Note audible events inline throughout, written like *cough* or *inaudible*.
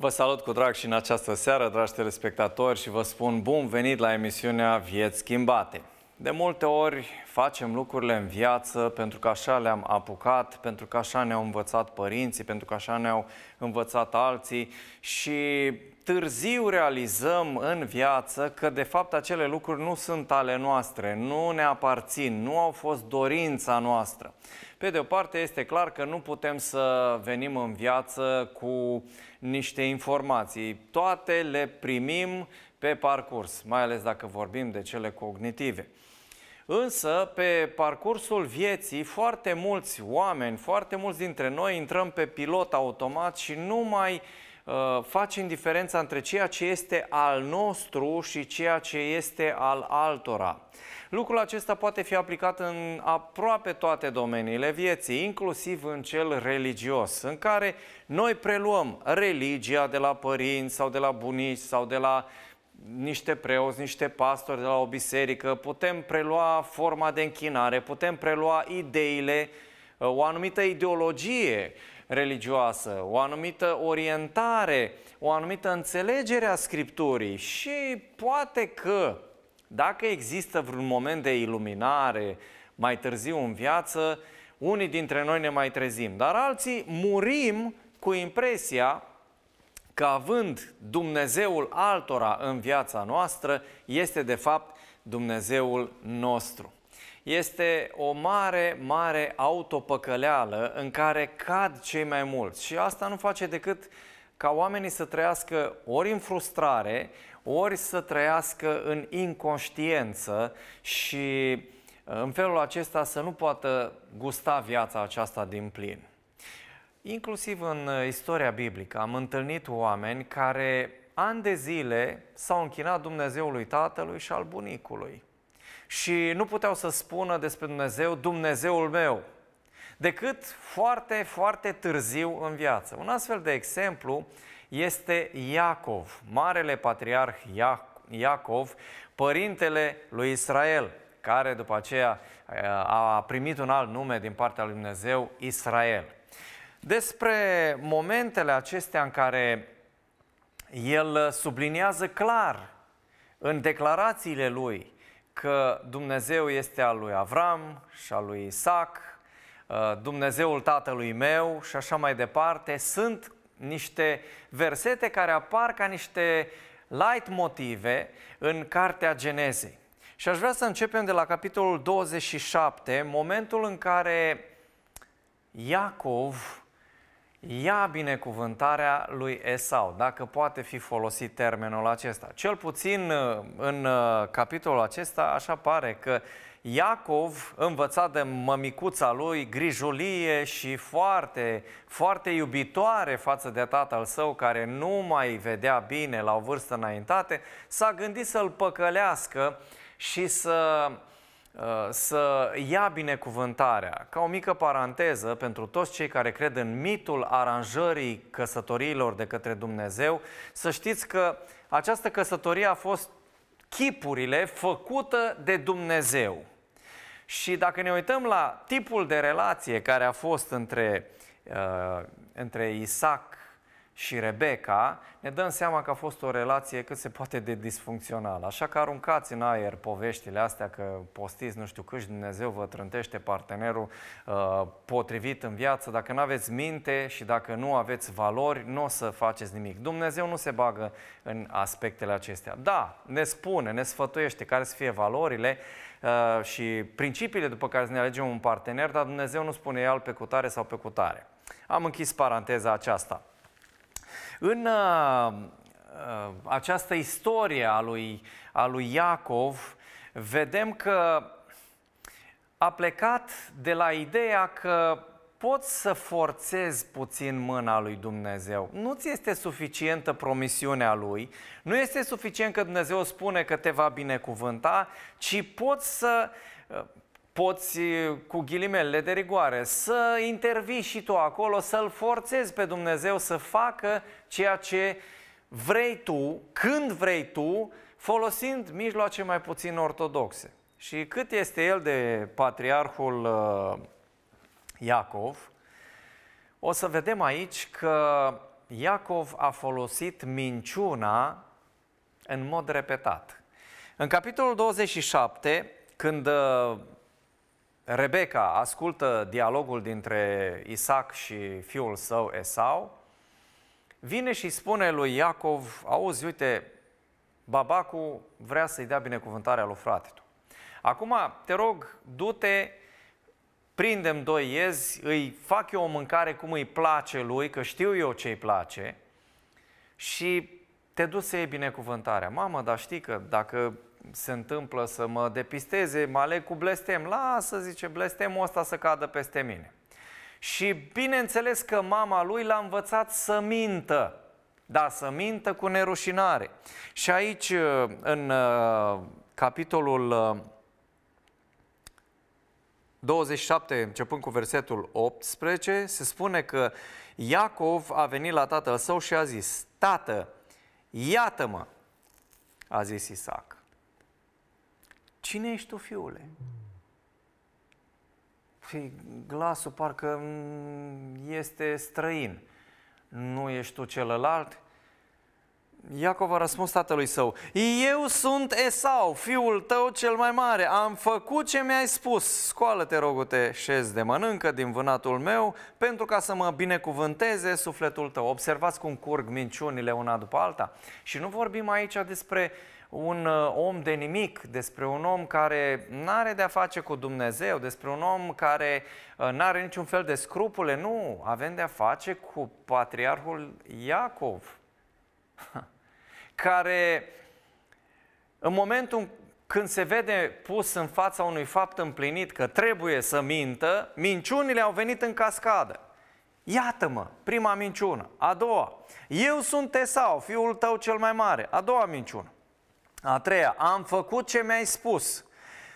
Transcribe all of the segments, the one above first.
Vă salut cu drag și în această seară, dragi telespectatori, și vă spun bun venit la emisiunea Vieți Schimbate. De multe ori facem lucrurile în viață pentru că așa le-am apucat, pentru că așa ne-au învățat părinții, pentru că așa ne-au învățat alții și târziu realizăm în viață că de fapt acele lucruri nu sunt ale noastre, nu ne aparțin, nu au fost dorința noastră. Pe de o parte este clar că nu putem să venim în viață cu niște informații. Toate le primim pe parcurs, mai ales dacă vorbim de cele cognitive. Însă, pe parcursul vieții, foarte mulți oameni, foarte mulți dintre noi intrăm pe pilot automat și nu mai uh, Uh, facem diferența între ceea ce este al nostru și ceea ce este al altora. Lucrul acesta poate fi aplicat în aproape toate domeniile vieții, inclusiv în cel religios, în care noi preluăm religia de la părinți sau de la bunici sau de la niște preoți, niște pastori de la o biserică, putem prelua forma de închinare, putem prelua ideile, uh, o anumită ideologie, religioasă, o anumită orientare, o anumită înțelegere a Scripturii și poate că dacă există vreun moment de iluminare mai târziu în viață, unii dintre noi ne mai trezim, dar alții murim cu impresia că având Dumnezeul altora în viața noastră, este de fapt Dumnezeul nostru este o mare, mare autopăcăleală în care cad cei mai mulți. Și asta nu face decât ca oamenii să trăiască ori în frustrare, ori să trăiască în inconștiență și uh, în felul acesta să nu poată gusta viața aceasta din plin. Inclusiv în uh, istoria biblică am întâlnit oameni care ani de zile s-au închinat Dumnezeului Tatălui și al Bunicului și nu puteau să spună despre Dumnezeu Dumnezeul meu, decât foarte, foarte târziu în viață. Un astfel de exemplu este Iacov, marele patriarh Iacov, părintele lui Israel, care după aceea eh, a primit un alt nume din partea lui Dumnezeu, Israel. Despre momentele acestea în care el subliniază clar în declarațiile lui că Dumnezeu este al lui Avram și al lui Isaac, uh, Dumnezeul tatălui meu și așa mai departe, sunt niște versete care apar ca niște light motive în Cartea Genezei. Și aș vrea să începem de la capitolul 27, momentul în care Iacov ia binecuvântarea lui Esau, dacă poate fi folosit termenul acesta. Cel puțin uh, în uh, capitolul acesta așa pare că Iacov, învățat de mămicuța lui, grijulie și foarte, foarte iubitoare față de tatăl său, care nu mai vedea bine la o vârstă înaintate, s-a gândit să-l păcălească și să Uh, să ia binecuvântarea, ca o mică paranteză pentru toți cei care cred în mitul aranjării căsătoriilor de către Dumnezeu, să știți că această căsătorie a fost chipurile făcută de Dumnezeu. Și dacă ne uităm la tipul de relație care a fost între, uh, între Isaac și Rebecca, ne dăm seama că a fost o relație cât se poate de disfuncțională. Așa că aruncați în aer poveștile astea că postiți nu știu câși Dumnezeu vă trântește partenerul uh, potrivit în viață. Dacă nu aveți minte și dacă nu aveți valori, nu o să faceți nimic. Dumnezeu nu se bagă în aspectele acestea. Da, ne spune, ne sfătuiește care să fie valorile, Uh, și principiile după care să ne alegem un partener, dar Dumnezeu nu spune el pe cutare sau pe cutare. Am închis paranteza aceasta. În uh, uh, această istorie a lui, a lui Iacov, vedem că a plecat de la ideea că poți să forțezi puțin mâna lui Dumnezeu. Nu ți este suficientă promisiunea lui, nu este suficient că Dumnezeu spune că te va binecuvânta, ci poți să uh, poți, cu ghilimele de rigoare, să intervii și tu acolo, să-L forțezi pe Dumnezeu să facă ceea ce vrei tu, când vrei tu, folosind mijloace mai puțin ortodoxe. Și cât este el de patriarhul uh, Iacov, o să vedem aici că Iacov a folosit minciuna în mod repetat. În capitolul 27, când uh, Rebecca ascultă dialogul dintre Isaac și fiul său Esau, vine și spune lui Iacov, auzi, uite, babacu vrea să-i dea binecuvântarea lui frate tu. Acum, te rog, du-te, prindem doi iezi, îi fac eu o mâncare cum îi place lui, că știu eu ce îi place, și te duci să iei binecuvântarea. Mamă, dar știi că dacă se întâmplă să mă depisteze, mă aleg cu blestem, lasă, zice, blestemul ăsta să cadă peste mine. Și bineînțeles că mama lui l-a învățat să mintă, dar să mintă cu nerușinare. Și aici, uh, în uh, capitolul 27, uh, începând cu versetul 18, se spune că Iacov a venit la tatăl său și a zis, Tată, iată-mă, a zis Isaac. Cine ești tu, fiule? Păi, glasul parcă este străin. Nu ești tu celălalt? Iacov a răspuns tatălui său, Eu sunt Esau, fiul tău cel mai mare, am făcut ce mi-ai spus, scoală-te, rogute, șez de mănâncă din vânatul meu, pentru ca să mă binecuvânteze sufletul tău. Observați cum curg minciunile una după alta. Și nu vorbim aici despre uh, un uh, om de nimic, despre un om care nu are de-a face cu Dumnezeu, despre un om care uh, nu are niciun fel de scrupule. Nu, avem de-a face cu patriarhul Iacov, *laughs* care în momentul când se vede pus în fața unui fapt împlinit că trebuie să mintă, minciunile au venit în cascadă. Iată-mă, prima minciună. A doua, eu sunt Esau, fiul tău cel mai mare. A doua minciună. A treia, am făcut ce mi-ai spus.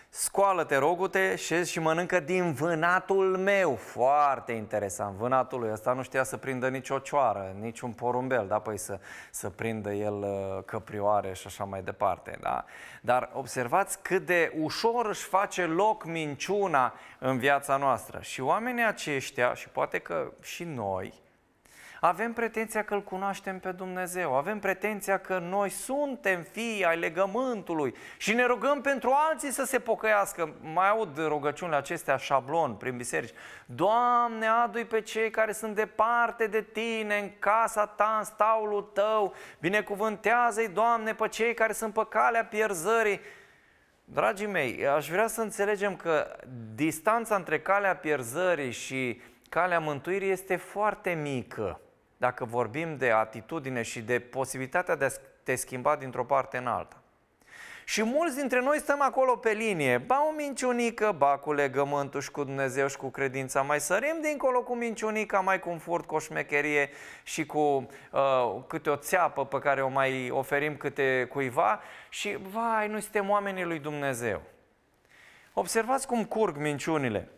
Scoală-te, rogute, șezi și mănâncă din vânatul meu. Foarte interesant, vânatul lui ăsta nu știa să prindă nicio cioară, niciun porumbel, da? Păi să, să prindă el ă, căprioare și așa mai departe, da? Dar observați cât de ușor își face loc minciuna în viața noastră. Și oamenii aceștia, și poate că și noi, avem pretenția că îl cunoaștem pe Dumnezeu, avem pretenția că noi suntem fii ai legământului și ne rugăm pentru alții să se pocăiască. Mai aud rugăciunile acestea șablon prin biserici. Doamne, adu pe cei care sunt departe de tine, în casa ta, în staulul tău. Binecuvântează-i, Doamne, pe cei care sunt pe calea pierzării. Dragii mei, aș vrea să înțelegem că distanța între calea pierzării și calea mântuirii este foarte mică dacă vorbim de atitudine și de posibilitatea de a te schimba dintr-o parte în alta. Și mulți dintre noi stăm acolo pe linie, ba o minciunică, ba cu legământul și cu Dumnezeu și cu credința, mai sărim dincolo cu minciunica, mai cu un furt, cu o șmecherie și cu uh, câte o țeapă pe care o mai oferim câte cuiva și vai, noi suntem oamenii lui Dumnezeu. Observați cum curg minciunile.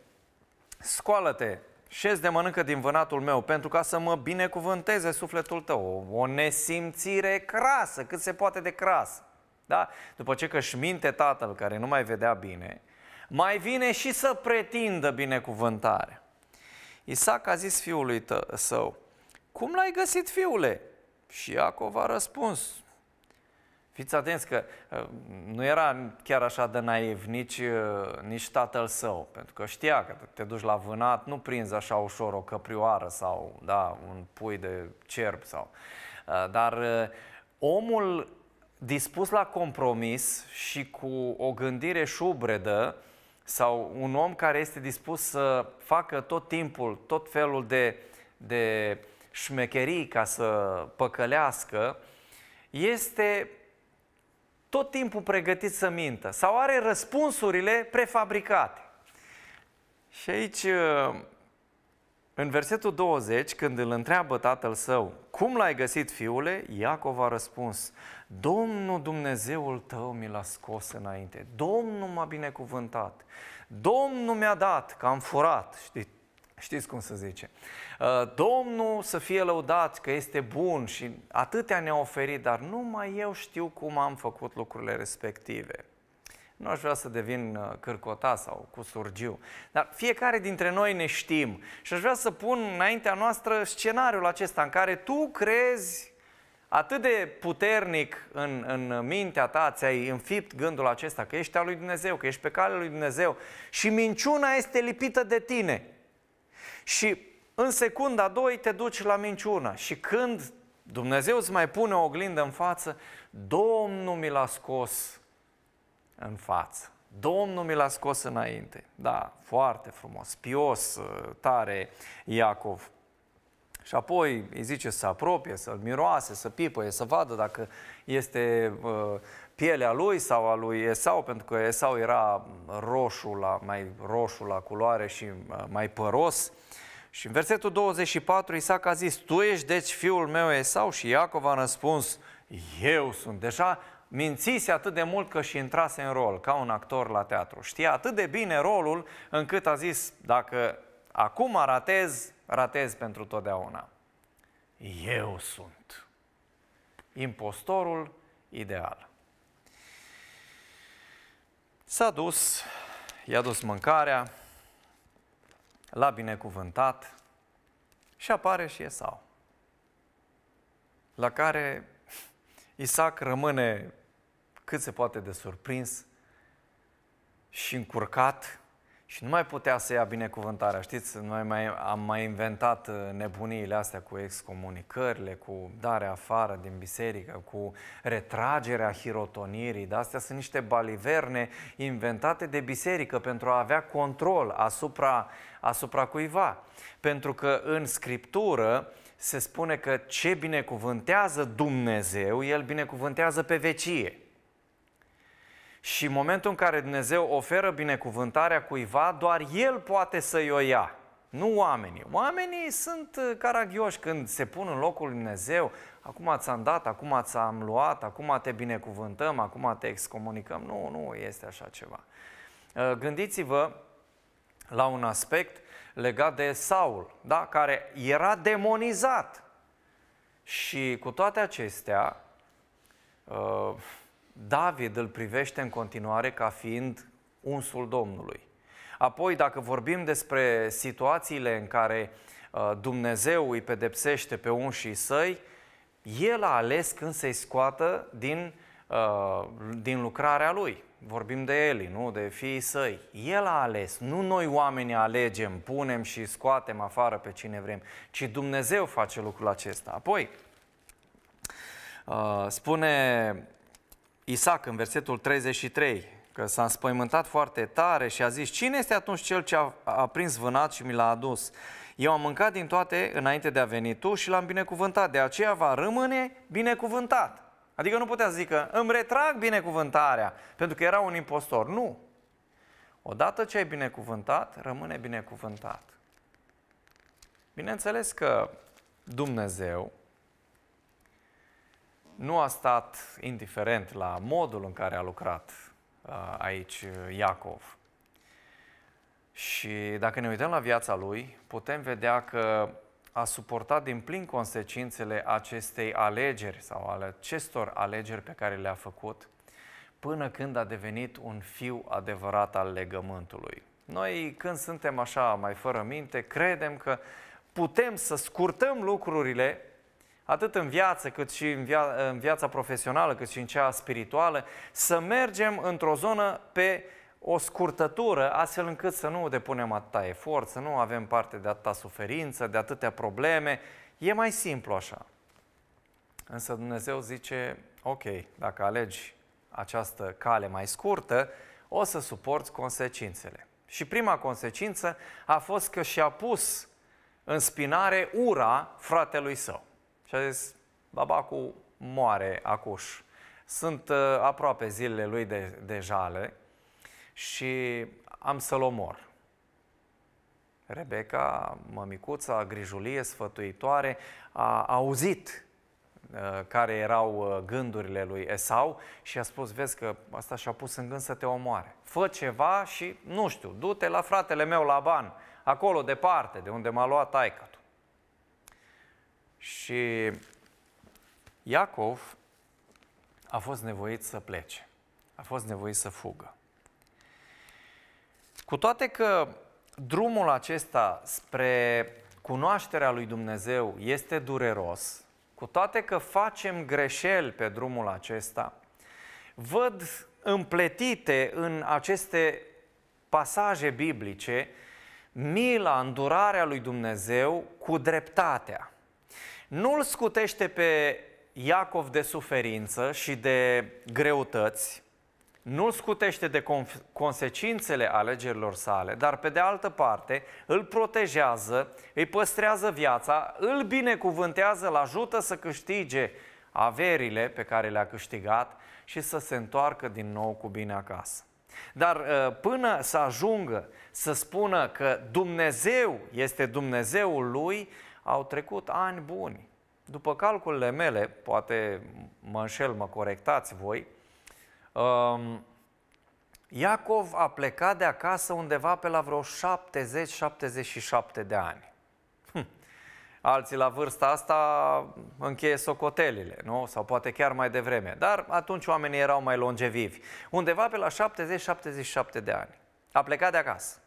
Scoală-te Șez de mănâncă din vânatul meu pentru ca să mă binecuvânteze sufletul tău. O, o nesimțire crasă, cât se poate de crasă. Da? După ce că își minte tatăl care nu mai vedea bine, mai vine și să pretindă binecuvântare. Isaac a zis fiului tău, său, cum l-ai găsit fiule? Și Iacov a răspuns, Fiți atenți că uh, nu era chiar așa de naiv nici, uh, nici tatăl său, pentru că știa că te duci la vânat, nu prinzi așa ușor o căprioară sau da, un pui de cerb. Sau, uh, dar omul dispus la compromis și cu o gândire șubredă sau un om care este dispus să facă tot timpul, tot felul de, de șmecherii ca să păcălească, este tot timpul pregătit să mintă sau are răspunsurile prefabricate. Și aici, uh, în versetul 20, când îl întreabă tatăl său, cum l-ai găsit fiule? Iacov a răspuns, Domnul Dumnezeul tău mi l-a scos înainte, Domnul m-a binecuvântat, Domnul mi-a dat că am furat, știi, Știți cum să zice. Uh, Domnul să fie lăudat că este bun și atâtea ne-a oferit, dar numai eu știu cum am făcut lucrurile respective. Nu aș vrea să devin uh, cârcota sau cu surgiu, dar fiecare dintre noi ne știm și aș vrea să pun înaintea noastră scenariul acesta în care tu crezi atât de puternic în, în mintea ta, ți-ai înfipt gândul acesta că ești al lui Dumnezeu, că ești pe calea lui Dumnezeu și minciuna este lipită de tine. Și în secunda a doi te duci la minciună și când Dumnezeu îți mai pune o oglindă în față, Domnul mi l-a scos în față. Domnul mi l-a scos înainte. Da, foarte frumos, pios, uh, tare Iacov. Și apoi îi zice să apropie, să miroase, să pipăie, să vadă dacă este uh, pielea lui sau a lui Esau, pentru că Esau era roșu la, mai roșu la culoare și uh, mai păros. Și în versetul 24 Isaac a zis, tu ești deci fiul meu Esau? Și Iacov a răspuns, eu sunt. Deja mințise atât de mult că și intrase în rol, ca un actor la teatru. Știa atât de bine rolul încât a zis, dacă acum aratez, ratez pentru totdeauna. Eu sunt impostorul ideal. S-a dus, i-a dus mâncarea, l-a binecuvântat și apare și Esau. La care Isaac rămâne cât se poate de surprins și încurcat și nu mai putea să ia binecuvântarea, știți? Noi mai, am mai inventat uh, nebuniile astea cu excomunicările, cu darea afară din biserică, cu retragerea hirotonirii. Dar astea sunt niște baliverne inventate de biserică pentru a avea control asupra, asupra cuiva. Pentru că în Scriptură se spune că ce binecuvântează Dumnezeu, El binecuvântează pe vecie. Și în momentul în care Dumnezeu oferă binecuvântarea cuiva, doar El poate să-i o ia, nu oamenii. Oamenii sunt uh, caragioși când se pun în locul Lui Dumnezeu, acum ți-am dat, acum ți-am luat, acum te binecuvântăm, acum te excomunicăm. Nu, nu este așa ceva. Uh, gândiți-vă la un aspect legat de Saul, da? care era demonizat. Și cu toate acestea, uh, David îl privește în continuare ca fiind unsul Domnului. Apoi, dacă vorbim despre situațiile în care uh, Dumnezeu îi pedepsește pe unșii săi, el a ales când să-i scoată din, uh, din lucrarea lui. Vorbim de Eli, nu? De fiii săi. El a ales. Nu noi oamenii alegem, punem și scoatem afară pe cine vrem, ci Dumnezeu face lucrul acesta. Apoi, uh, spune Isaac în versetul 33, că s-a înspăimântat foarte tare și a zis, cine este atunci cel ce a, a prins vânat și mi l-a adus? Eu am mâncat din toate înainte de a veni tu și l-am binecuvântat, de aceea va rămâne binecuvântat. Adică nu putea să zică, îmi retrag binecuvântarea, pentru că era un impostor. Nu. Odată ce ai binecuvântat, rămâne binecuvântat. Bineînțeles că Dumnezeu nu a stat indiferent la modul în care a lucrat uh, aici uh, Iacov. Și dacă ne uităm la viața lui, putem vedea că a suportat din plin consecințele acestei alegeri sau ale acestor alegeri pe care le-a făcut până când a devenit un fiu adevărat al legământului. Noi când suntem așa mai fără minte, credem că putem să scurtăm lucrurile atât în viață, cât și în, via- în viața profesională, cât și în cea spirituală, să mergem într-o zonă pe o scurtătură, astfel încât să nu depunem atâta efort, să nu avem parte de atâta suferință, de atâtea probleme. E mai simplu așa. Însă Dumnezeu zice, ok, dacă alegi această cale mai scurtă, o să suporți consecințele. Și prima consecință a fost că și-a pus în spinare ura fratelui său. Și a zis, babacu moare acuș. Sunt uh, aproape zilele lui de, de jale și am să-l omor. Rebecca, mămicuța, grijulie, sfătuitoare, a auzit uh, care erau uh, gândurile lui Esau și a spus, vezi că asta și-a pus în gând să te omoare. Fă ceva și, nu știu, du-te la fratele meu, la Ban, acolo departe, de unde m-a luat taică și Iacov a fost nevoit să plece, a fost nevoit să fugă. Cu toate că drumul acesta spre cunoașterea lui Dumnezeu este dureros, cu toate că facem greșeli pe drumul acesta, văd împletite în aceste pasaje biblice mila, îndurarea lui Dumnezeu cu dreptatea nu îl scutește pe Iacov de suferință și de greutăți, nu îl scutește de consecințele alegerilor sale, dar pe de altă parte îl protejează, îi păstrează viața, îl binecuvântează, îl ajută să câștige averile pe care le-a câștigat și să se întoarcă din nou cu bine acasă. Dar uh, până să ajungă să spună că Dumnezeu este Dumnezeul lui, au trecut ani buni. După calculele mele, poate mă înșel, mă corectați voi, um, Iacov a plecat de acasă undeva pe la vreo 70-77 de ani. Hm. Alții la vârsta asta încheie socotelile, nu? Sau poate chiar mai devreme. Dar atunci oamenii erau mai longevivi. Undeva pe la 70-77 de ani. A plecat de acasă.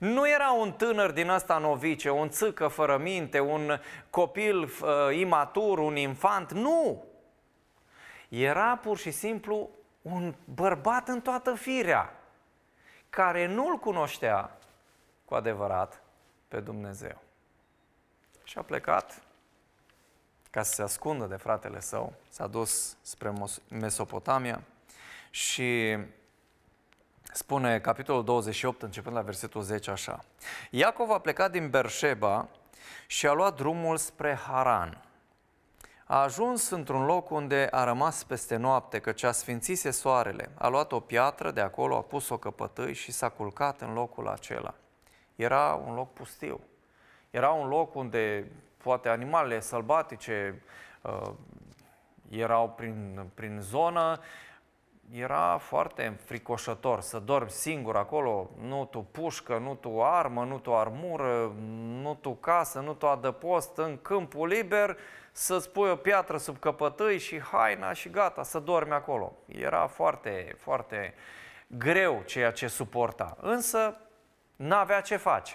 Nu era un tânăr din ăsta novice, un țâcă fără minte, un copil uh, imatur, un infant, nu! Era pur și simplu un bărbat în toată firea, care nu-l cunoștea cu adevărat pe Dumnezeu. Și a plecat ca să se ascundă de fratele său. S-a dus spre Mesopotamia și Spune capitolul 28, începând la versetul 10 așa. Iacov a plecat din Berșeba și a luat drumul spre Haran. A ajuns într-un loc unde a rămas peste noapte, căci a sfințise soarele. A luat o piatră de acolo, a pus-o căpătâi și s-a culcat în locul acela. Era un loc pustiu. Era un loc unde poate animalele sălbatice uh, erau prin, prin zonă, uh, era foarte înfricoșător să dormi singur acolo, nu tu pușcă, nu tu armă, nu tu armură, nu tu casă, nu tu adăpost, în câmpul liber, să-ți pui o piatră sub căpătâi și haina și gata, să dormi acolo. Era foarte, foarte greu ceea ce suporta, însă n-avea ce face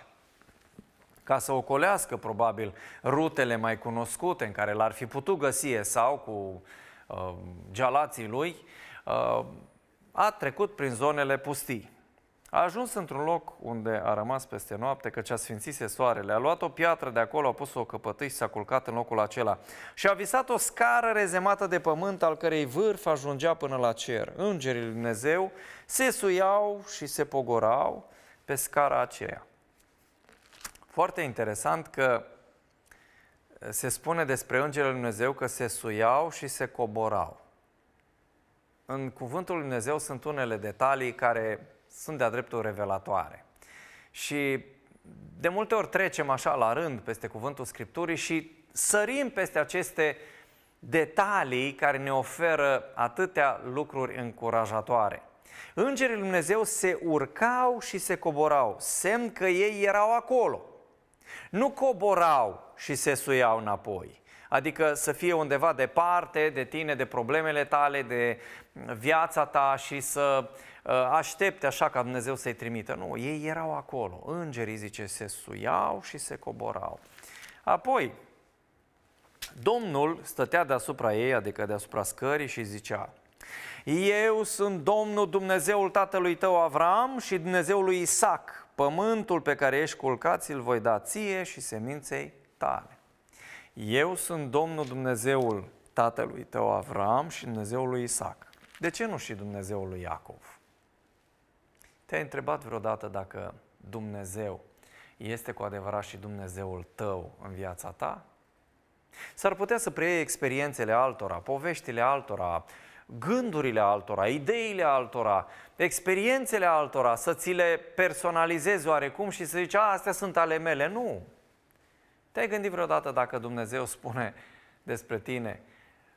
ca să ocolească probabil rutele mai cunoscute în care l-ar fi putut găsi sau cu uh, gealații lui, uh, Uh, a trecut prin zonele pustii. A ajuns într-un loc unde a rămas peste noapte, căci a sfințise soarele. A luat o piatră de acolo, a pus-o căpătâi și s-a culcat în locul acela. Și a visat o scară rezemată de pământ, al cărei vârf ajungea până la cer. Îngerii Lui Dumnezeu se suiau și se pogorau pe scara aceea. Foarte interesant că uh, se spune despre Îngerii Lui Dumnezeu că se suiau și se coborau în Cuvântul Lui Dumnezeu sunt unele detalii care sunt de-a dreptul revelatoare. Și de multe ori trecem așa la rând peste Cuvântul Scripturii și sărim peste aceste detalii care ne oferă atâtea lucruri încurajatoare. Îngerii Lui Dumnezeu se urcau și se coborau, semn că ei erau acolo. Nu coborau și se suiau înapoi, Adică să fie undeva departe de tine, de problemele tale, de viața ta și să uh, aștepte așa ca Dumnezeu să-i trimită. Nu, ei erau acolo. Îngerii, zice, se suiau și se coborau. Apoi, Domnul stătea deasupra ei, adică deasupra scării și zicea, Eu sunt Domnul Dumnezeul tatălui tău Avram și Dumnezeul lui Isaac. Pământul pe care ești culcat îl voi da ție și seminței tale. Eu sunt Domnul Dumnezeul tatălui tău Avram și Dumnezeul lui Isaac. De ce nu și Dumnezeul lui Iacov? Te-ai întrebat vreodată dacă Dumnezeu este cu adevărat și Dumnezeul tău în viața ta? S-ar putea să preiei experiențele altora, poveștile altora, gândurile altora, ideile altora, experiențele altora, să ți le personalizezi oarecum și să zici, astea sunt ale mele. Nu, te-ai gândit vreodată dacă Dumnezeu spune despre tine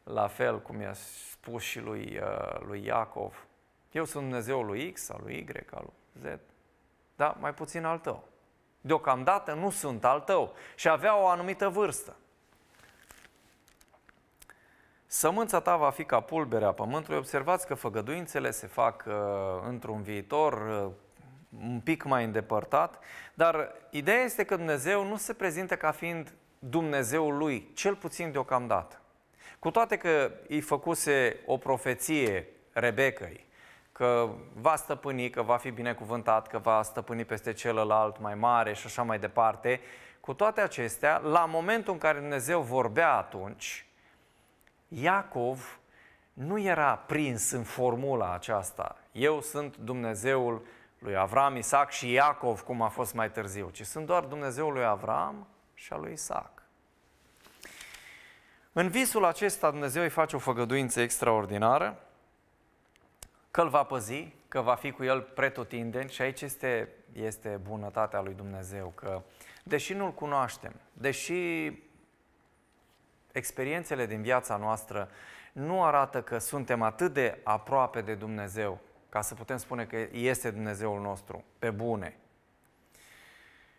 la fel cum i-a spus și lui, uh, lui Iacov, eu sunt Dumnezeul lui X, al lui Y, al lui Z, dar mai puțin al tău. Deocamdată nu sunt al tău și avea o anumită vârstă. Sămânța ta va fi ca pulberea pământului. Observați că făgăduințele se fac uh, într-un viitor uh, un pic mai îndepărtat, dar ideea este că Dumnezeu nu se prezintă ca fiind Dumnezeul lui, cel puțin deocamdată. Cu toate că îi făcuse o profeție Rebecăi, că va stăpâni, că va fi binecuvântat, că va stăpâni peste celălalt mai mare și așa mai departe, cu toate acestea, la momentul în care Dumnezeu vorbea atunci, Iacov nu era prins în formula aceasta. Eu sunt Dumnezeul lui Avram, Isaac și Iacov, cum a fost mai târziu, ci sunt doar Dumnezeul lui Avram și al lui Isaac. În visul acesta Dumnezeu îi face o făgăduință extraordinară, că îl va păzi, că va fi cu el pretutindeni și aici este, este bunătatea lui Dumnezeu, că deși nu-L cunoaștem, deși experiențele din viața noastră nu arată că suntem atât de aproape de Dumnezeu ca să putem spune că este Dumnezeul nostru, pe bune.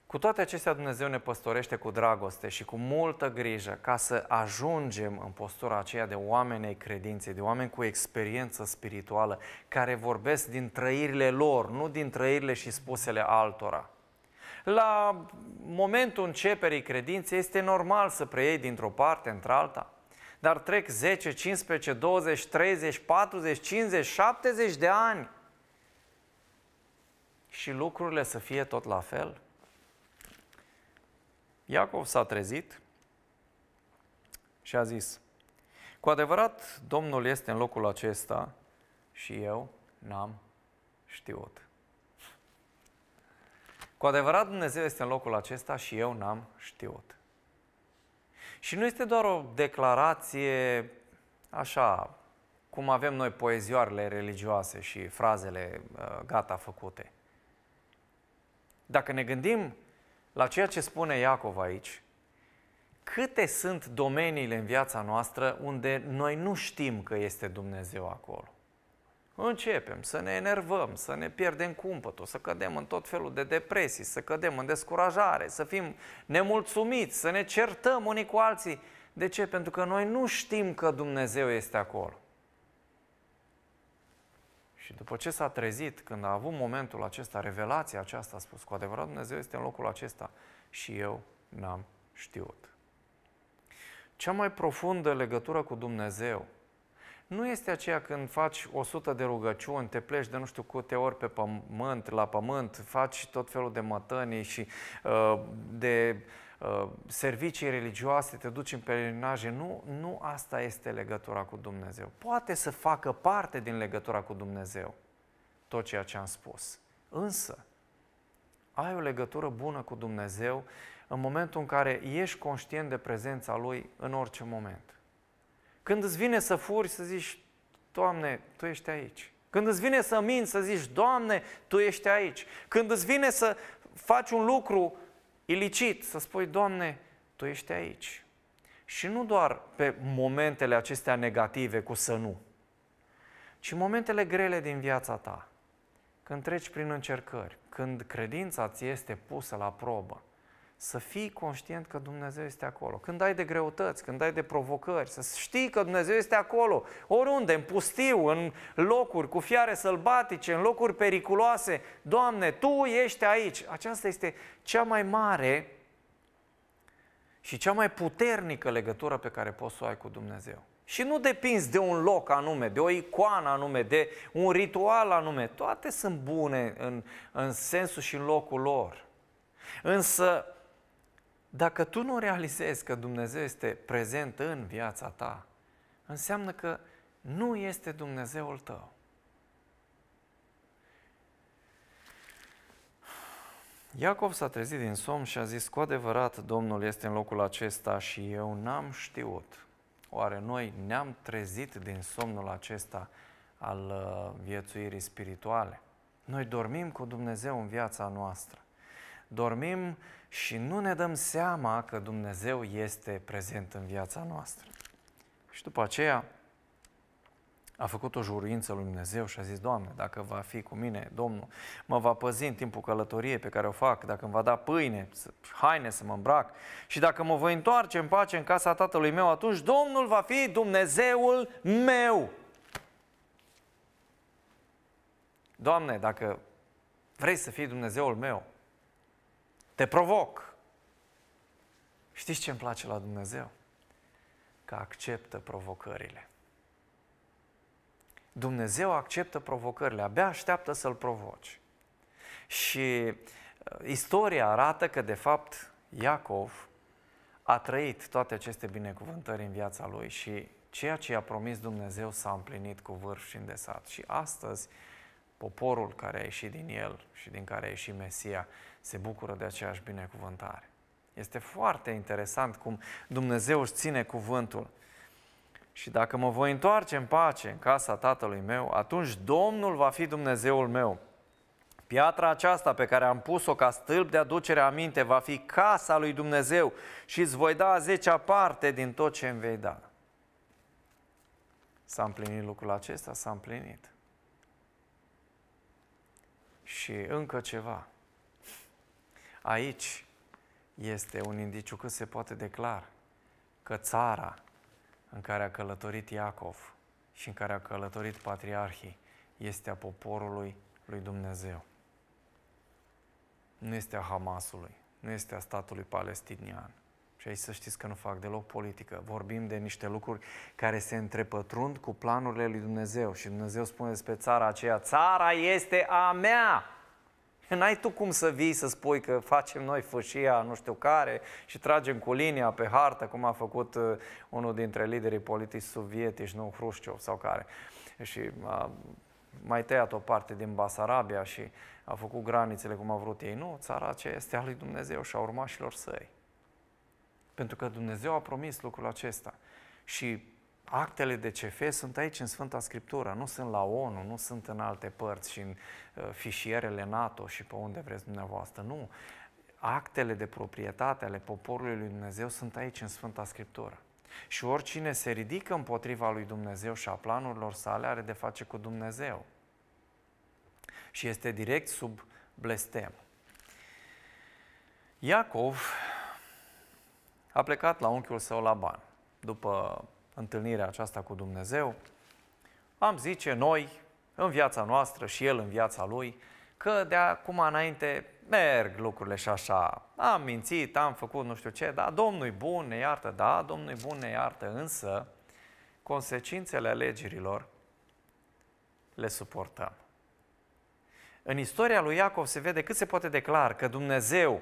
Cu toate acestea, Dumnezeu ne păstorește cu dragoste și cu multă grijă ca să ajungem în postura aceea de oameni ai credinței, de oameni cu experiență spirituală, care vorbesc din trăirile lor, nu din trăirile și spusele altora. La momentul începerii credinței este normal să preiei dintr-o parte într-alta, dar trec 10, 15, 20, 30, 40, 50, 70 de ani și lucrurile să fie tot la fel? Iacov s-a trezit și a zis, cu adevărat, Domnul este în locul acesta și eu n-am știut. Cu adevărat, Dumnezeu este în locul acesta și eu n-am știut. Și nu este doar o declarație așa, cum avem noi poezioarele religioase și frazele uh, gata făcute. Dacă ne gândim la ceea ce spune Iacov aici, câte sunt domeniile în viața noastră unde noi nu știm că este Dumnezeu acolo? începem să ne enervăm, să ne pierdem cumpătul, să cădem în tot felul de depresii, să cădem în descurajare, să fim nemulțumiți, să ne certăm unii cu alții. De ce? Pentru că noi nu știm că Dumnezeu este acolo. Și după ce s-a trezit, când a avut momentul acesta, revelația aceasta, a spus, cu adevărat Dumnezeu este în locul acesta și eu n-am știut. Cea mai profundă legătură cu Dumnezeu nu este aceea când faci 100 de rugăciuni, te pleci de nu știu câte ori pe pământ, la pământ, faci tot felul de mătănii și uh, de uh, servicii religioase, te duci în pelerinaje. Nu, nu asta este legătura cu Dumnezeu. Poate să facă parte din legătura cu Dumnezeu tot ceea ce am spus. Însă, ai o legătură bună cu Dumnezeu în momentul în care ești conștient de prezența Lui în orice moment. Când îți vine să furi, să zici, Doamne, Tu ești aici. Când îți vine să minți, să zici, Doamne, Tu ești aici. Când îți vine să faci un lucru ilicit, să spui, Doamne, Tu ești aici. Și nu doar pe momentele acestea negative cu să nu, ci momentele grele din viața ta. Când treci prin încercări, când credința ți este pusă la probă, să fii conștient că Dumnezeu este acolo. Când ai de greutăți, când ai de provocări, să știi că Dumnezeu este acolo, oriunde, în pustiu, în locuri cu fiare sălbatice, în locuri periculoase. Doamne, Tu ești aici. Aceasta este cea mai mare și cea mai puternică legătură pe care poți să o ai cu Dumnezeu. Și nu depinzi de un loc anume, de o icoană anume, de un ritual anume. Toate sunt bune în, în sensul și în locul lor. Însă dacă tu nu realizezi că Dumnezeu este prezent în viața ta, înseamnă că nu este Dumnezeul tău. Iacov s-a trezit din somn și a zis, cu adevărat, Domnul este în locul acesta și eu n-am știut. Oare noi ne-am trezit din somnul acesta al uh, viețuirii spirituale? Noi dormim cu Dumnezeu în viața noastră. Dormim și nu ne dăm seama că Dumnezeu este prezent în viața noastră. Și după aceea a făcut o juruință lui Dumnezeu și a zis, Doamne, dacă va fi cu mine, Domnul mă va păzi în timpul călătoriei pe care o fac, dacă îmi va da pâine, haine să mă îmbrac și dacă mă voi întoarce în pace în casa tatălui meu, atunci Domnul va fi Dumnezeul meu. Doamne, dacă vrei să fii Dumnezeul meu, te provoc. Știți ce îmi place la Dumnezeu? Că acceptă provocările. Dumnezeu acceptă provocările, abia așteaptă să-l provoci. Și uh, istoria arată că, de fapt, Iacov a trăit toate aceste binecuvântări în viața lui și ceea ce i-a promis Dumnezeu s-a împlinit cu vârf și îndesat. Și astăzi, poporul care a ieșit din el și din care a ieșit Mesia, se bucură de aceeași binecuvântare. Este foarte interesant cum Dumnezeu își ține cuvântul. Și dacă mă voi întoarce în pace în casa tatălui meu, atunci Domnul va fi Dumnezeul meu. Piatra aceasta pe care am pus-o ca stâlp de aducere aminte va fi casa lui Dumnezeu și îți voi da a zecea parte din tot ce îmi vei da. S-a împlinit lucrul acesta? S-a împlinit. Și încă ceva aici este un indiciu cât se poate declar că țara în care a călătorit Iacov și în care a călătorit patriarhii este a poporului lui Dumnezeu. Nu este a Hamasului, nu este a statului palestinian. Și aici să știți că nu fac deloc politică. Vorbim de niște lucruri care se întrepătrund cu planurile lui Dumnezeu. Și Dumnezeu spune despre țara aceea, țara este a mea! *laughs* N-ai tu cum să vii să spui că facem noi fâșia nu știu care și tragem cu linia pe hartă, cum a făcut uh, unul dintre liderii politici sovietici, nu Hrușciov sau care. Și a uh, mai tăiat o parte din Basarabia și a făcut granițele cum a vrut ei. Nu, țara aceea este a lui Dumnezeu și a urmașilor săi. Pentru că Dumnezeu a promis lucrul acesta. Și actele de CF sunt aici în Sfânta Scriptură, nu sunt la ONU, nu sunt în alte părți și în uh, fișierele NATO și pe unde vreți dumneavoastră. Nu. Actele de proprietate ale poporului lui Dumnezeu sunt aici în Sfânta Scriptură. Și oricine se ridică împotriva lui Dumnezeu și a planurilor sale are de face cu Dumnezeu. Și este direct sub blestem. Iacov a plecat la unchiul său Laban după întâlnirea aceasta cu Dumnezeu, am zice noi, în viața noastră și El în viața Lui, că de acum înainte merg lucrurile și așa, am mințit, am făcut nu știu ce, da, Domnul bun, ne iartă, da, Domnul bun, ne iartă, însă consecințele alegerilor le suportăm. În istoria lui Iacov se vede cât se poate declar că Dumnezeu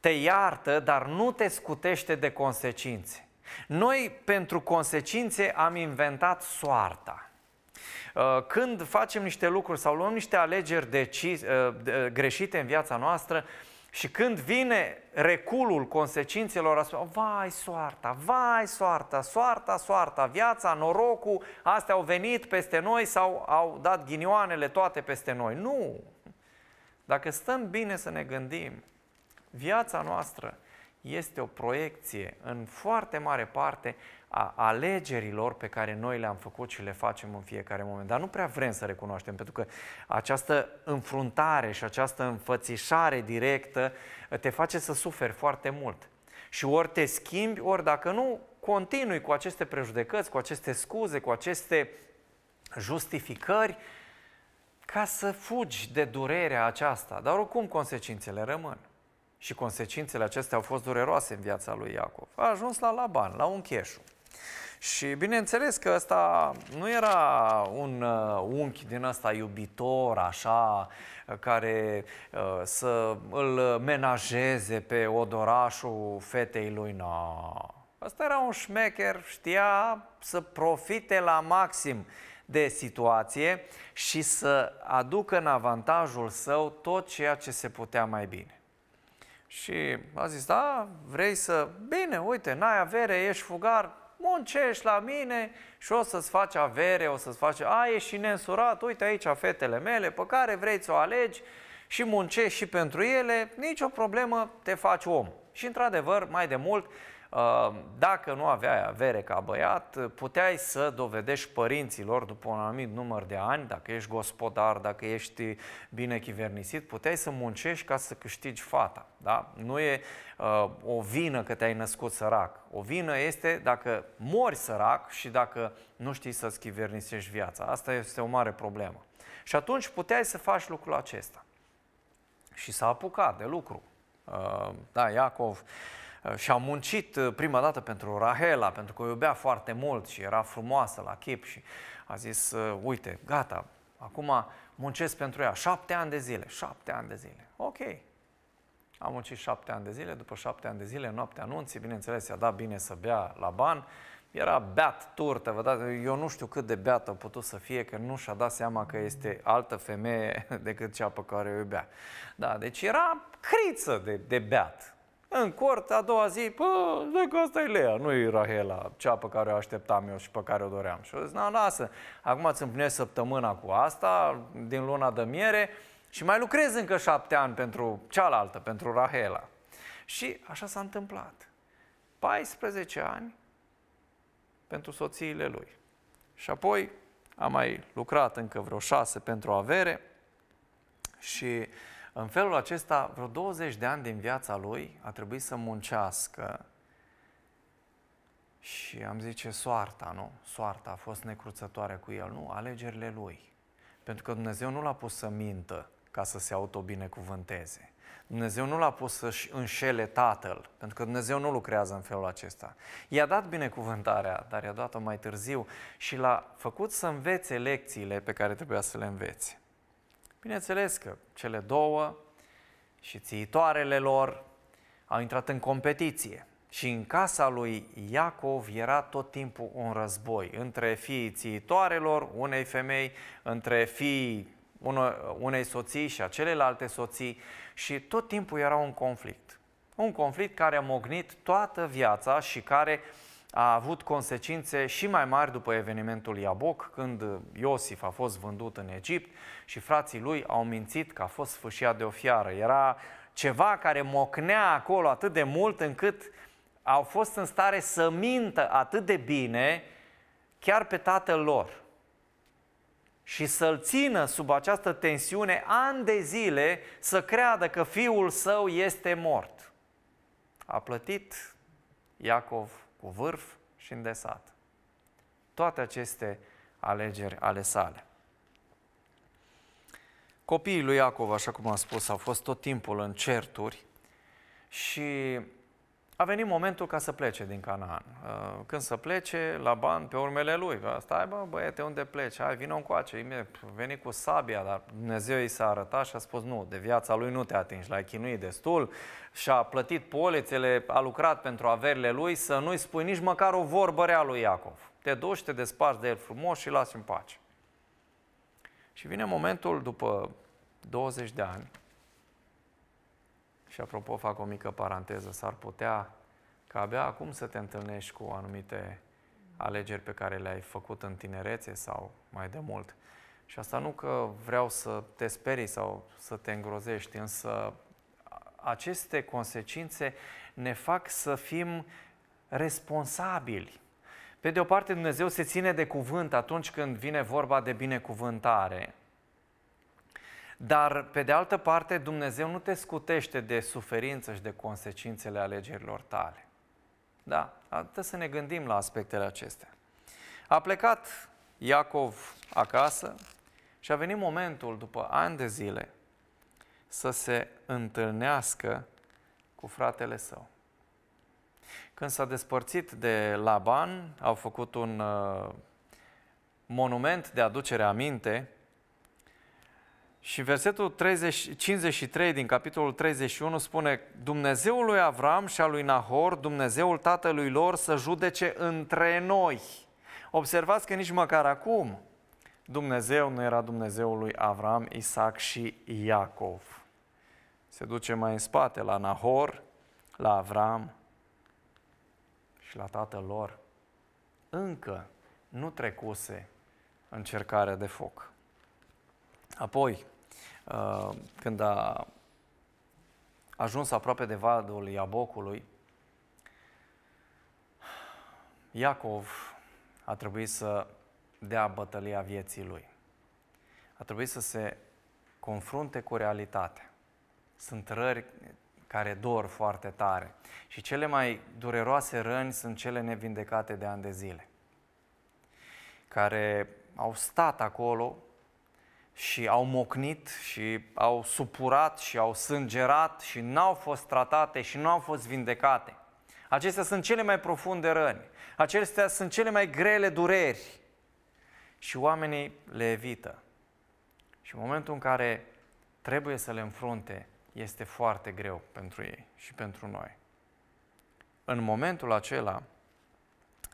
te iartă, dar nu te scutește de consecințe. Noi, pentru consecințe, am inventat soarta. Uh, când facem niște lucruri sau luăm niște alegeri deci, greșite în viața noastră, și când vine reculul consecințelor, asupra, vai soarta, vai soarta, soarta, soarta, viața, norocul, astea au venit peste noi sau au dat ghinioanele toate peste noi. Nu! Dacă stăm bine să ne gândim, viața noastră este o proiecție în foarte mare parte a alegerilor pe care noi le-am făcut și le facem în fiecare moment. Dar nu prea vrem să recunoaștem, pentru că această înfruntare și această înfățișare directă uh, te face să suferi foarte mult. Și ori te schimbi, ori dacă nu, continui cu aceste prejudecăți, cu aceste scuze, cu aceste justificări, ca să fugi de durerea aceasta. Dar oricum consecințele rămân și consecințele acestea au fost dureroase în viața lui Iacov. A ajuns la Laban, la un cheșu. Și bineînțeles că ăsta nu era un uh, unchi din ăsta iubitor, așa, care uh, să îl menajeze pe odorașul fetei lui. No. Ăsta era un șmecher, știa să profite la maxim de situație și să aducă în avantajul său tot ceea ce se putea mai bine. Și a zis, da, vrei să... Bine, uite, n-ai avere, ești fugar, muncești la mine și o să-ți faci avere, o să-ți faci... A, ești și nensurat, uite aici fetele mele pe care vrei să o alegi și muncești și pentru ele, nicio problemă, te faci om. Și într-adevăr, mai de mult, dacă nu aveai avere ca băiat, puteai să dovedești părinților după un anumit număr de ani, dacă ești gospodar, dacă ești bine chivernisit, puteai să muncești ca să câștigi fata. Da? Nu e uh, o vină că te-ai născut sărac. O vină este dacă mori sărac și dacă nu știi să-ți chivernisești viața. Asta este o mare problemă. Și atunci puteai să faci lucrul acesta. Și s-a apucat de lucru. Uh, da, Iacov uh, Uh, și-au muncit uh, prima dată pentru Rahela, pentru că o iubea foarte mult și era frumoasă la chip și a zis, uh, uite, gata, acum muncesc pentru ea. Șapte ani de zile, șapte ani de zile. Ok. Am muncit șapte ani de zile, după șapte ani de zile, noaptea anunții, bineînțeles, i-a dat bine să bea la ban. era beat turtă, vă dați, eu nu știu cât de beată a putut să fie, că nu și-a dat seama că este altă femeie *laughs* decât cea pe care o iubea. Da, deci era criță de, de beat, în cort, a doua zi, pă, că asta e Lea, nu e Rahela, cea pe care o așteptam eu și pe care o doream. Și o zic, na, lasă, acum îți împlinesc săptămâna cu asta, din luna de miere, și mai lucrez încă șapte ani pentru cealaltă, pentru Rahela. Și așa s-a întâmplat. 14 ani pentru soțiile lui. Și apoi a mai lucrat încă vreo șase pentru avere și în felul acesta, vreo 20 de ani din viața lui a trebuit să muncească și am zice soarta, nu? Soarta a fost necruțătoare cu el, nu? Alegerile lui. Pentru că Dumnezeu nu l-a pus să mintă ca să se autobinecuvânteze. Dumnezeu nu l-a pus să-și înșele tatăl, pentru că Dumnezeu nu lucrează în felul acesta. I-a dat binecuvântarea, dar i-a dat-o mai târziu și l-a făcut să învețe lecțiile pe care trebuia să le învețe. Bineînțeles că cele două și țiitoarele lor au intrat în competiție și în casa lui Iacov era tot timpul un război între fiii țiitoarelor, unei femei, între fiii unei soții și a celelalte soții și tot timpul era un conflict. Un conflict care a mognit toată viața și care uh, a avut consecințe și mai mari după evenimentul Iaboc, când Iosif a fost vândut în Egipt și frații lui au mințit că a fost sfâșiat de o fiară. Era ceva care mocnea acolo atât de mult încât au fost în stare să mintă atât de bine chiar pe tatăl lor și să-l țină sub această tensiune ani de zile să creadă că fiul său este mort. A plătit Iacov cu vârf și îndesat. Toate aceste alegeri ale sale. Copiii lui Iacov, așa cum am spus, au fost tot timpul în certuri și a venit momentul ca să plece din Canaan. Uh, când să plece, la bani pe urmele lui. Stai, bă, băiete, unde pleci? Hai, vină încoace. venit cu sabia, dar Dumnezeu i s-a arătat și a spus, nu, de viața lui nu te atingi, l-ai chinuit destul și a plătit polițele, a lucrat pentru averile lui, să nu-i spui nici măcar o vorbă rea lui Iacov. Te duci, te desparți de el frumos și lasi în pace. Și vine momentul, după 20 de ani, și apropo, fac o mică paranteză, s-ar putea ca abia acum să te întâlnești cu anumite alegeri pe care le-ai făcut în tinerețe sau mai de mult. Și asta nu că vreau să te sperii sau să te îngrozești, însă aceste consecințe ne fac să fim responsabili. Pe de o parte, Dumnezeu se ține de cuvânt atunci când vine vorba de binecuvântare. Dar, pe de altă parte, Dumnezeu nu te scutește de suferință și de consecințele alegerilor tale. Da, atât să ne gândim la aspectele acestea. A plecat Iacov acasă și a venit momentul, după ani de zile, să se întâlnească cu fratele său. Când s-a despărțit de Laban, au făcut un uh, monument de aducere aminte și versetul 30, 53 din capitolul 31 spune Dumnezeul lui Avram și al lui Nahor, Dumnezeul tatălui lor să judece între noi. Observați că nici măcar acum Dumnezeu nu era Dumnezeul lui Avram, Isaac și Iacov. Se duce mai în spate la Nahor, la Avram și la tatăl lor. Încă nu trecuse încercarea de foc. Apoi, uh, când a ajuns aproape de vadul Iabocului, Iacov a trebuit să dea bătălia vieții lui. A trebuit să se confrunte cu realitatea. Sunt rări care dor foarte tare și cele mai dureroase răni sunt cele nevindecate de ani de zile, care au stat acolo și au mocnit și au supurat și au sângerat și n-au fost tratate și nu au fost vindecate. Acestea sunt cele mai profunde răni. Acestea sunt cele mai grele dureri. Și oamenii le evită. Și momentul în care trebuie să le înfrunte, este foarte greu pentru ei și pentru noi. În momentul acela,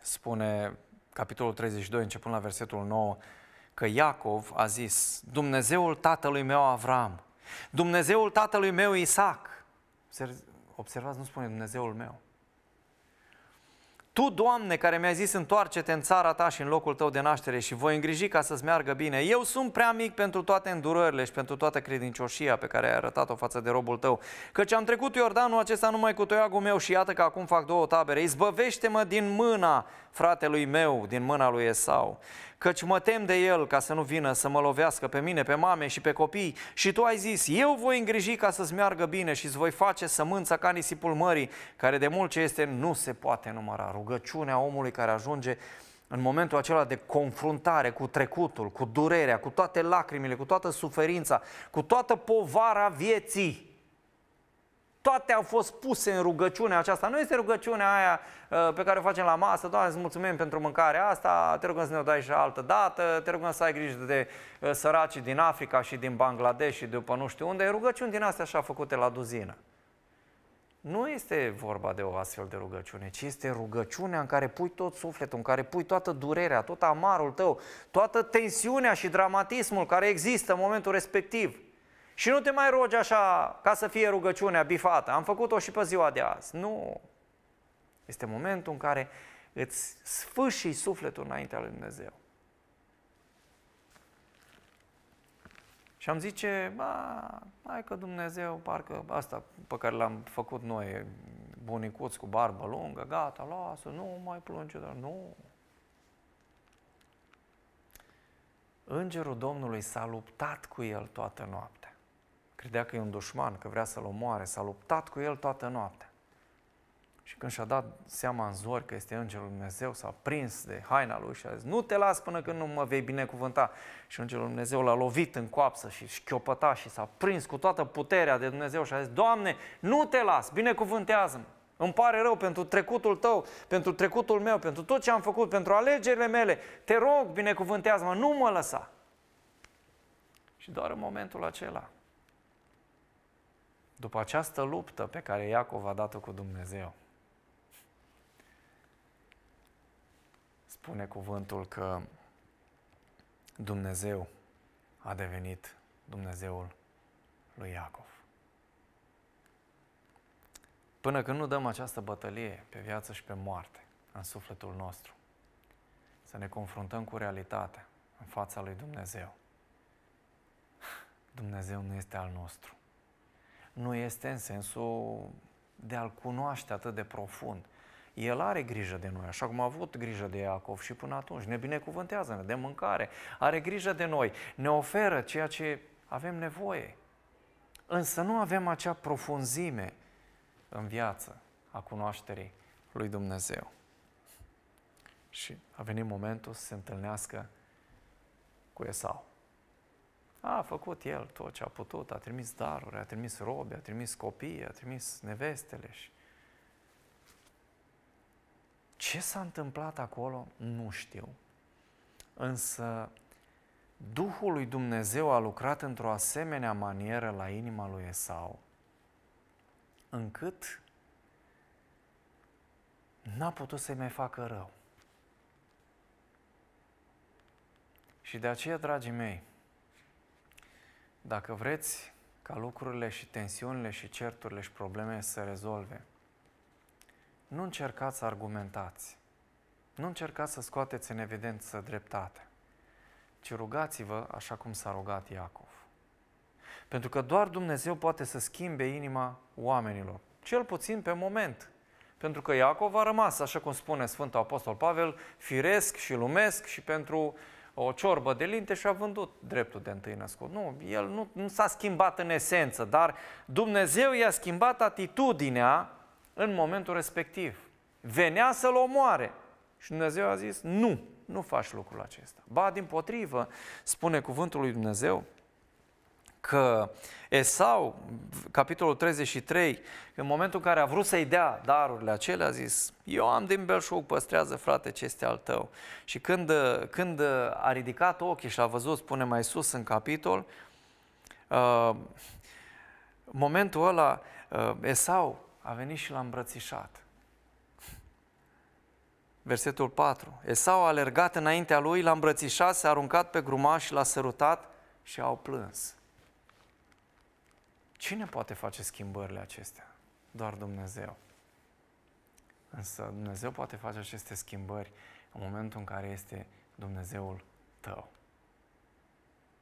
spune capitolul 32, începând la versetul 9, că Iacov a zis, Dumnezeul tatălui meu Avram, Dumnezeul tatălui meu Isaac, observați, nu spune Dumnezeul meu. Tu, Doamne, care mi-ai zis, întoarce-te în țara ta și în locul tău de naștere și voi îngriji ca să-ți meargă bine. Eu sunt prea mic pentru toate îndurările și pentru toată credincioșia pe care ai arătat-o față de robul tău. Căci am trecut Iordanul acesta numai cu toiagul meu și iată că acum fac două tabere. Izbăvește-mă din mâna fratelui meu, din mâna lui Esau căci mă tem de el ca să nu vină să mă lovească pe mine, pe mame și pe copii. Și tu ai zis, eu voi îngriji ca să-ți meargă bine și îți voi face sămânța ca nisipul mării, care de mult ce este nu se poate număra. Rugăciunea omului care ajunge în momentul acela de confruntare cu trecutul, cu durerea, cu toate lacrimile, cu toată suferința, cu toată povara vieții, toate au fost puse în rugăciunea aceasta. Nu este rugăciunea aia uh, pe care o facem la masă, Doamne, îți mulțumim pentru mâncarea asta, te rugăm să ne o dai și altă dată, te rugăm să ai grijă de uh, săracii din Africa și din Bangladesh și după nu știu unde, rugăciuni din astea așa făcute la duzină. Nu este vorba de o astfel de rugăciune, ci este rugăciunea în care pui tot sufletul, în care pui toată durerea, tot amarul tău, toată tensiunea și dramatismul care există în momentul respectiv. Și nu te mai rogi așa ca să fie rugăciunea bifată. Am făcut-o și pe ziua de azi. Nu. Este momentul în care îți sfâșii sufletul înaintea lui Dumnezeu. Și am zice, ba, hai că Dumnezeu, parcă asta pe care l-am făcut noi, bunicuți cu barbă lungă, gata, lasă, nu mai plânge, dar nu. Îngerul Domnului s-a luptat cu el toată noaptea. Credea că e un dușman, că vrea să-l omoare, s-a luptat cu el toată noaptea. Și când și-a dat seama în zor că este Îngerul Lui Dumnezeu, s-a prins de haina lui și a zis, nu te las până când nu mă vei binecuvânta. Și Îngerul Lui Dumnezeu l-a lovit în coapsă și șchiopăta și s-a prins cu toată puterea de Dumnezeu și a zis, Doamne, nu te las, binecuvântează-mă. Îmi pare rău pentru trecutul tău, pentru trecutul meu, pentru tot ce am făcut, pentru alegerile mele. Te rog, binecuvântează-mă, nu mă lăsa. Și doar în momentul acela, după această luptă pe care Iacov a dat-o cu Dumnezeu. Spune cuvântul că Dumnezeu a devenit Dumnezeul lui Iacov. Până când nu dăm această bătălie pe viață și pe moarte în sufletul nostru, să ne confruntăm cu realitatea în fața lui Dumnezeu. Dumnezeu nu este al nostru nu este în sensul de a-L cunoaște atât de profund. El are grijă de noi, așa cum a avut grijă de Iacov și până atunci. Ne binecuvântează, ne de mâncare, are grijă de noi, ne oferă ceea ce avem nevoie. Însă nu avem acea profunzime în viață a cunoașterii lui Dumnezeu. Și a venit momentul să se întâlnească cu Esau. A făcut el tot ce a putut, a trimis daruri, a trimis robe, a trimis copii, a trimis nevestele și... Ce s-a întâmplat acolo, nu știu. Însă Duhul lui Dumnezeu a lucrat într-o asemenea manieră la inima lui Esau, încât n-a putut să-i mai facă rău. Și de aceea, dragii mei, dacă vreți ca lucrurile și tensiunile și certurile și problemele să se rezolve, nu încercați să argumentați. Nu încercați să scoateți în evidență dreptate, ci rugați-vă așa cum s-a rugat Iacov. Pentru că doar Dumnezeu poate să schimbe inima oamenilor, cel puțin pe moment. Pentru că Iacov a rămas, așa cum spune Sfântul Apostol Pavel, firesc și lumesc și pentru uh, o ciorbă de linte și a vândut dreptul de întâi născut. Nu, el nu, nu s-a schimbat în esență, dar Dumnezeu i-a schimbat atitudinea în momentul respectiv. Venea să-l omoare. Și Dumnezeu a zis, nu, nu faci lucrul acesta. Ba, din potrivă, spune cuvântul lui Dumnezeu, că Esau, capitolul 33, în momentul în care a vrut să-i dea darurile acelea, a zis, eu am din belșug, păstrează frate ce este al tău. Și când, când a ridicat ochii și l-a văzut, spune mai sus în capitol, uh, momentul ăla, uh, Esau a venit și l-a îmbrățișat. Versetul 4. Esau a alergat înaintea lui, l-a îmbrățișat, s-a aruncat pe grumaș și l-a sărutat și au plâns. Cine poate face schimbările acestea? Doar Dumnezeu. Însă Dumnezeu poate face aceste schimbări în momentul în care este Dumnezeul tău.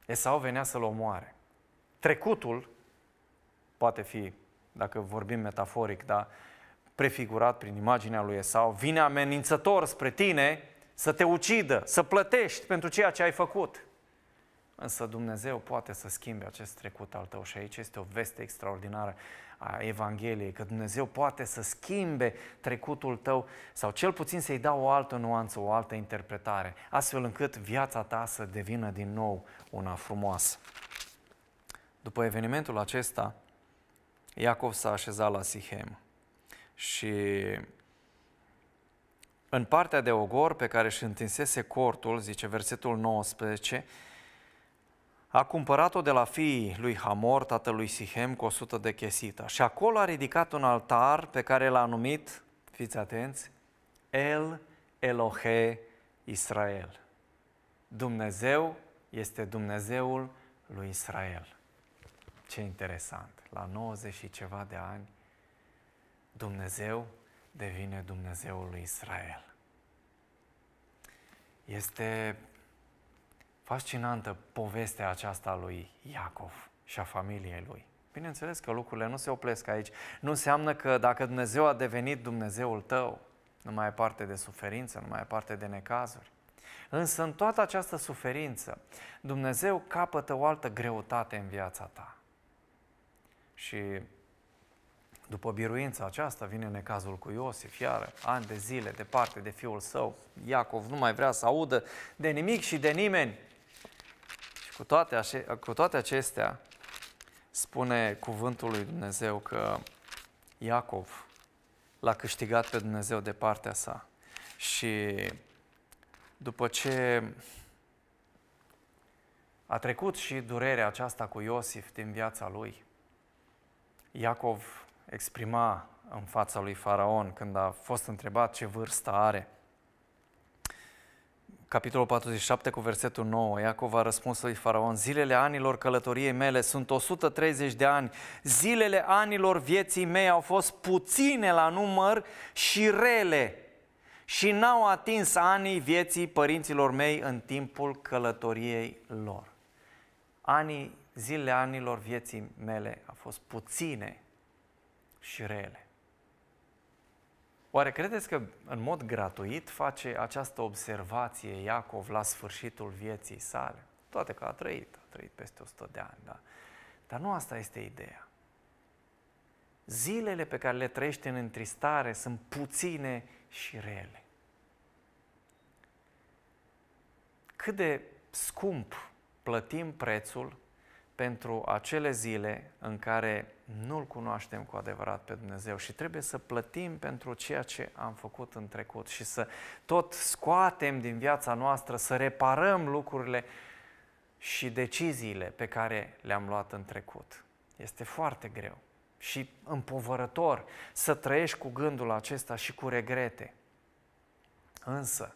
Esau venea să-l omoare. Trecutul poate fi, dacă vorbim metaforic, da, prefigurat prin imaginea lui Esau, vine amenințător spre tine să te ucidă, să plătești pentru ceea ce ai făcut. Însă Dumnezeu poate să schimbe acest trecut al tău și aici este o veste extraordinară a Evangheliei, că Dumnezeu poate să schimbe trecutul tău sau cel puțin să-i dau o altă nuanță, o altă interpretare, astfel încât viața ta să devină din nou una frumoasă. După evenimentul acesta, Iacov s-a așezat la Sihem și în partea de ogor pe care își întinsese cortul, zice versetul 19, a cumpărat-o de la fiii lui Hamor, tatălui Sihem, cu 100 de chesită. Și acolo a ridicat un altar pe care l-a numit, fiți atenți, El Elohe Israel. Dumnezeu este Dumnezeul lui Israel. Ce interesant, la 90 și ceva de ani, Dumnezeu devine Dumnezeul lui Israel. Este Fascinantă povestea aceasta lui Iacov și a familiei lui. Bineînțeles că lucrurile nu se opresc aici. Nu înseamnă că dacă Dumnezeu a devenit Dumnezeul tău, nu mai e parte de suferință, nu mai e parte de necazuri. Însă în toată această suferință, Dumnezeu capătă o altă greutate în viața ta. Și după biruința aceasta vine necazul cu Iosif, iară, ani de zile departe de fiul său, Iacov nu mai vrea să audă de nimic și de nimeni. Cu toate, cu toate acestea, spune cuvântul lui Dumnezeu că Iacov l-a câștigat pe Dumnezeu de partea sa. Și după ce a trecut și durerea aceasta cu Iosif din viața lui, Iacov exprima în fața lui Faraon când a fost întrebat ce vârstă are – capitolul 47 cu versetul 9, Iacov a răspuns lui Faraon, zilele anilor călătoriei mele sunt 130 de ani, zilele anilor vieții mei au fost puține la număr și rele și n-au atins anii vieții părinților mei în timpul călătoriei lor. Anii, zilele anilor vieții mele au fost puține și rele. Oare credeți că în mod gratuit face această observație Iacov la sfârșitul vieții sale? Toate că a trăit, a trăit peste 100 de ani, da? Dar nu asta este ideea. Zilele pe care le trăiește în întristare sunt puține și rele. Cât de scump plătim prețul pentru acele zile în care nu-L cunoaștem cu adevărat pe Dumnezeu și trebuie să plătim pentru ceea ce am făcut în trecut și să tot scoatem din viața noastră, să reparăm lucrurile și deciziile pe care le-am luat în trecut. Este foarte greu și împovărător să trăiești cu gândul acesta și cu regrete. Însă,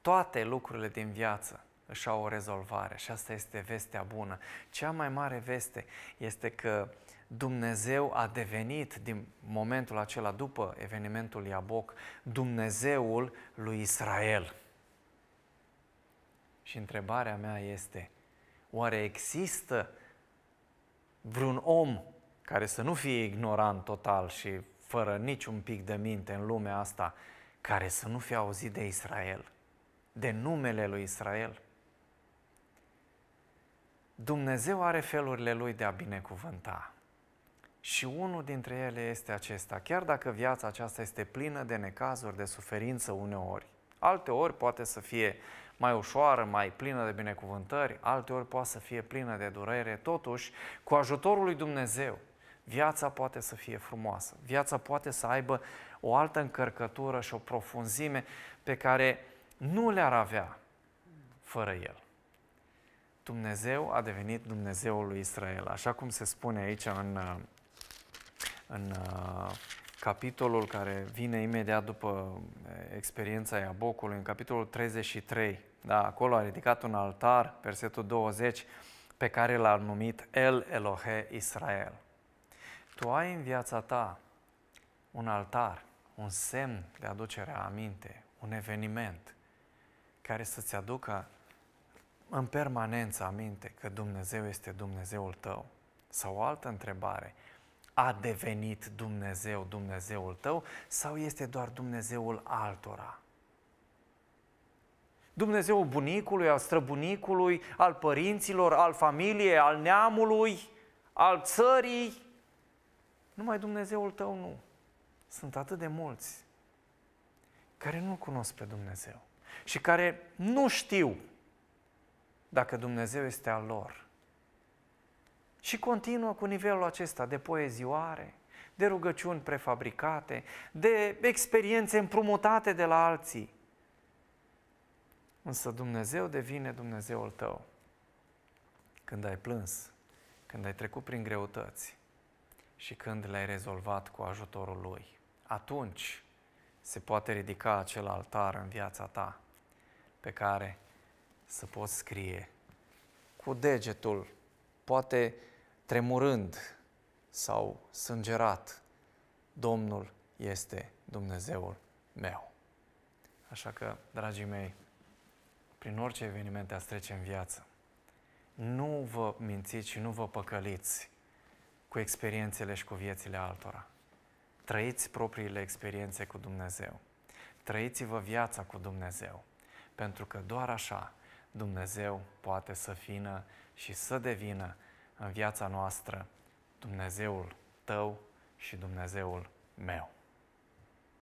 toate lucrurile din viață își au o rezolvare și asta este vestea bună. Cea mai mare veste este că Dumnezeu a devenit din momentul acela după evenimentul Iaboc Dumnezeul lui Israel. Și întrebarea mea este, oare există vreun om care să nu fie ignorant total și fără niciun pic de minte în lumea asta, care să nu fie auzit de Israel, de numele lui Israel? Dumnezeu are felurile lui de a binecuvânta. Și unul dintre ele este acesta. Chiar dacă viața aceasta este plină de necazuri, de suferință uneori, alte ori poate să fie mai ușoară, mai plină de binecuvântări, alte ori poate să fie plină de durere, totuși, cu ajutorul lui Dumnezeu, viața poate să fie frumoasă, viața poate să aibă o altă încărcătură și o profunzime pe care nu le-ar avea fără El. Dumnezeu a devenit Dumnezeul lui Israel, așa cum se spune aici în, uh, în uh, capitolul care vine imediat după uh, experiența Iabocului, în capitolul 33, da, acolo a ridicat un altar, versetul 20, pe care l-a numit El Elohe Israel. Tu ai în viața ta un altar, un semn de aducere a aminte, un eveniment care să-ți aducă în permanență aminte că Dumnezeu este Dumnezeul tău? Sau o altă întrebare, a devenit Dumnezeu Dumnezeul tău sau este doar Dumnezeul altora? Dumnezeul bunicului, al străbunicului, al părinților, al familiei, al neamului, al țării. Numai Dumnezeul tău nu. Sunt atât de mulți care nu cunosc pe Dumnezeu și care nu știu dacă Dumnezeu este al lor. Și continuă cu nivelul acesta de poezioare, de rugăciuni prefabricate, de experiențe împrumutate de la alții. Însă Dumnezeu devine Dumnezeul tău când ai plâns, când ai trecut prin greutăți și când le-ai rezolvat cu ajutorul Lui. Atunci se poate ridica acel altar în viața ta pe care să poți scrie cu degetul, poate tremurând sau sângerat, Domnul este Dumnezeul meu. Așa că, dragii mei, prin orice evenimente ați trece în viață, nu vă mințiți și nu vă păcăliți cu experiențele și cu viețile altora. Trăiți propriile experiențe cu Dumnezeu. Trăiți-vă viața cu Dumnezeu, pentru că doar așa Dumnezeu poate să fină și să devină în viața noastră Dumnezeul tău și Dumnezeul meu.